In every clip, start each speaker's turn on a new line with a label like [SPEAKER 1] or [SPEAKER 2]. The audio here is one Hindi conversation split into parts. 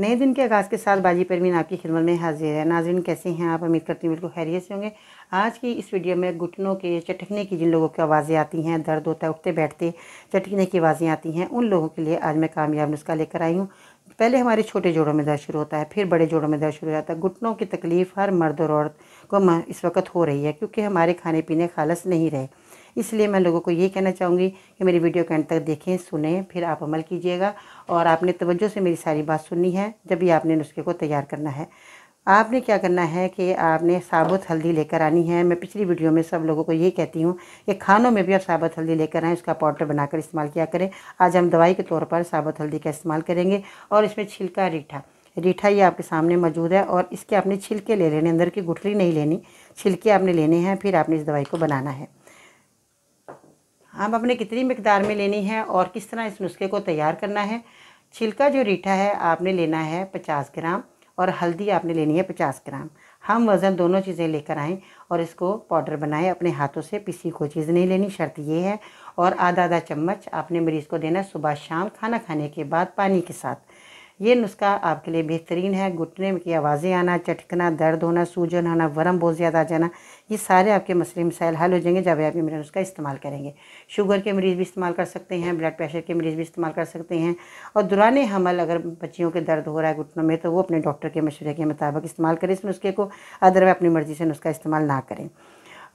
[SPEAKER 1] नए दिन के आगाज़ के साथ बाजी परवीन आपकी खिदमत में हाजिर है नाजिन कैसे हैं आप उम्मीद करती हूँ बिल्कुल खैरियत से होंगे आज की इस वीडियो में घुटनों के चटकने की जिन लोगों की आवाज़ें आती हैं दर्द होता है उठते बैठते चटकने की आवाज़ें आती हैं उन लोगों के लिए आज मैं कामयाब नुस्खा लेकर आई हूँ पहले हमारे छोटे जोड़ों में दर्द शुरू होता है फिर बड़े जोड़ों में दर्द शुरू हो जाता है घुटनों की तकलीफ़ हर मर्द और औरत को इस वक्त हो रही है क्योंकि हमारे खाने पीने खालस नहीं रहे इसलिए मैं लोगों को ये कहना चाहूँगी कि मेरी वीडियो के अंत तक देखें सुनें फिर आप अमल कीजिएगा और आपने तवज्जो से मेरी सारी बात सुननी है जब भी आपने नुस्खे को तैयार करना है आपने क्या करना है कि आपने साबुत हल्दी लेकर आनी है मैं पिछली वीडियो में सब लोगों को यही कहती हूँ कि खानों में भी आप साबुत हल्दी लेकर आएँ उसका पाउडर बनाकर इस्तेमाल किया करें आज हम दवाई के तौर पर साबुत हल्दी का इस्तेमाल करेंगे और इसमें छिलका रीठा रीठा ये आपके सामने मौजूद है और इसके आपने छिलके ले लेने अंदर की गुठली नहीं लेनी छिलके आपने लेने हैं फिर आपने इस दवाई को बनाना है हम अपने कितनी मकदार में लेनी है और किस तरह इस नुस्खे को तैयार करना है छिलका जो रीठा है आपने लेना है पचास ग्राम और हल्दी आपने लेनी है पचास ग्राम हम वज़न दोनों चीज़ें लेकर आएँ और इसको पाउडर बनाएं अपने हाथों से पिसी कोई चीज़ नहीं लेनी शर्त ये है और आधा आधा चम्मच आपने मरीज़ को देना सुबह शाम खाना खाने के बाद पानी के साथ ये नुस्खा आपके लिए बेहतरीन है घुटने की आवाज़ें आना चटकना दर्द होना सूजन होना वरम बहुत ज़्यादा आ जाना ये सारे आपके मसले मसाइल हल हो जाएंगे जब आप ये मेरा नुस्खा इस्तेमाल करेंगे शुगर के मरीज़ भी इस्तेमाल कर सकते हैं ब्लड प्रेशर के मरीज़ भी इस्तेमाल कर सकते हैं और दुरान हमल अगर बच्चियों के दर्द हो रहा है घुटनों में तो वो अपने डॉक्टर के मशवरे के मुताबिक इस्तेमाल करें इस नुस्खे को अदरवाइज अपनी मर्ज़ी से नुस्खा इस्तेमाल ना करें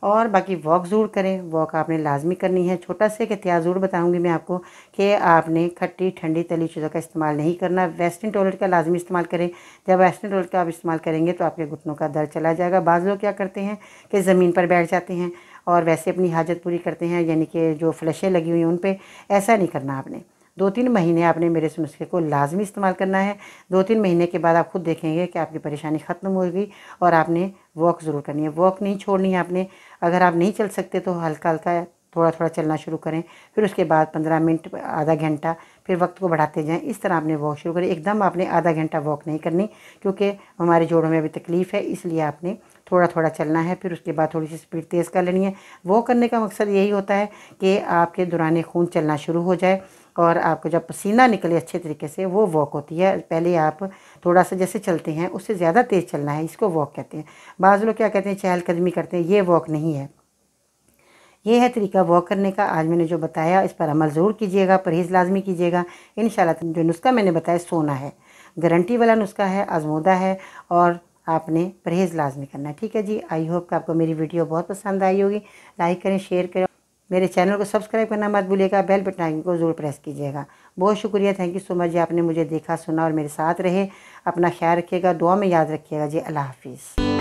[SPEAKER 1] और बाकी वॉक ज़रूर करें वॉक आपने लाजमी करनी है छोटा सा एक एहतियात ज़रूर बताऊँगी मैं आपको कि आपने खट्टी ठंडी तली चीज़ों का इस्तेमाल नहीं करना वेस्टर्न टॉयलेट का लाजमी इस्तेमाल करें जब वेस्टर्न टॉयलेट का आप इस्तेमाल करेंगे तो आपके घुटनों का दर्द चला जाएगा बाज़ लोग क्या करते हैं कि ज़मीन पर बैठ जाते हैं और वैसे अपनी हाजत पूरी करते हैं यानी कि जो फ्लशें लगी हुई हैं उन पर ऐसा नहीं करना आपने दो तीन महीने आपने मेरे इस नुस्खे को लाजमी इस्तेमाल करना है दो तीन महीने के बाद आप खुद देखेंगे कि आपकी परेशानी ख़त्म होगी और आपने वॉक ज़रूर करनी है वॉक नहीं छोड़नी है आपने अगर आप नहीं चल सकते तो हल्का हल्का थोड़ा थोड़ा चलना शुरू करें फिर उसके बाद पंद्रह मिनट आधा घंटा फिर वक्त को बढ़ाते जाएं इस तरह आपने वॉक शुरू करें एकदम आपने आधा घंटा वॉक नहीं करनी क्योंकि हमारे जोड़ों में अभी तकलीफ़ है इसलिए आपने थोड़ा थोड़ा चलना है फिर उसके बाद थोड़ी सी स्पीड तेज़ कर लेनी है वॉक करने का मकसद यही होता है कि आपके दौरान खून चलना शुरू हो जाए और आपको जब पसीना निकले अच्छे तरीके से वो वॉक होती है पहले आप थोड़ा सा जैसे चलते हैं उससे ज़्यादा तेज़ चलना है इसको वॉक कहते हैं बाज़ लोग क्या कहते हैं चहलकदमी करते हैं ये वॉक नहीं है ये है तरीका वॉक करने का आज मैंने जो बताया इस पर अमल ज़रूर कीजिएगा परहेज़ लाजमी कीजिएगा इन जो नुस्खा मैंने बताया सोना है गारंटी वाला नुस्खा है आजमोदा है और आपने परहेज़ लाजमी करना है ठीक है जी आई होप कि आपको मेरी वीडियो बहुत पसंद आई होगी लाइक करें शेयर करें मेरे चैनल को सब्सक्राइब करना मत भूलिएगा बेल बटन आइकन को ज़रूर प्रेस कीजिएगा बहुत शुक्रिया थैंक यू सो मच जी आपने मुझे देखा सुना और मेरे साथ रहे अपना ख्याल रखिएगा दुआ में याद रखिएगा जी अल्लाह हाफिज़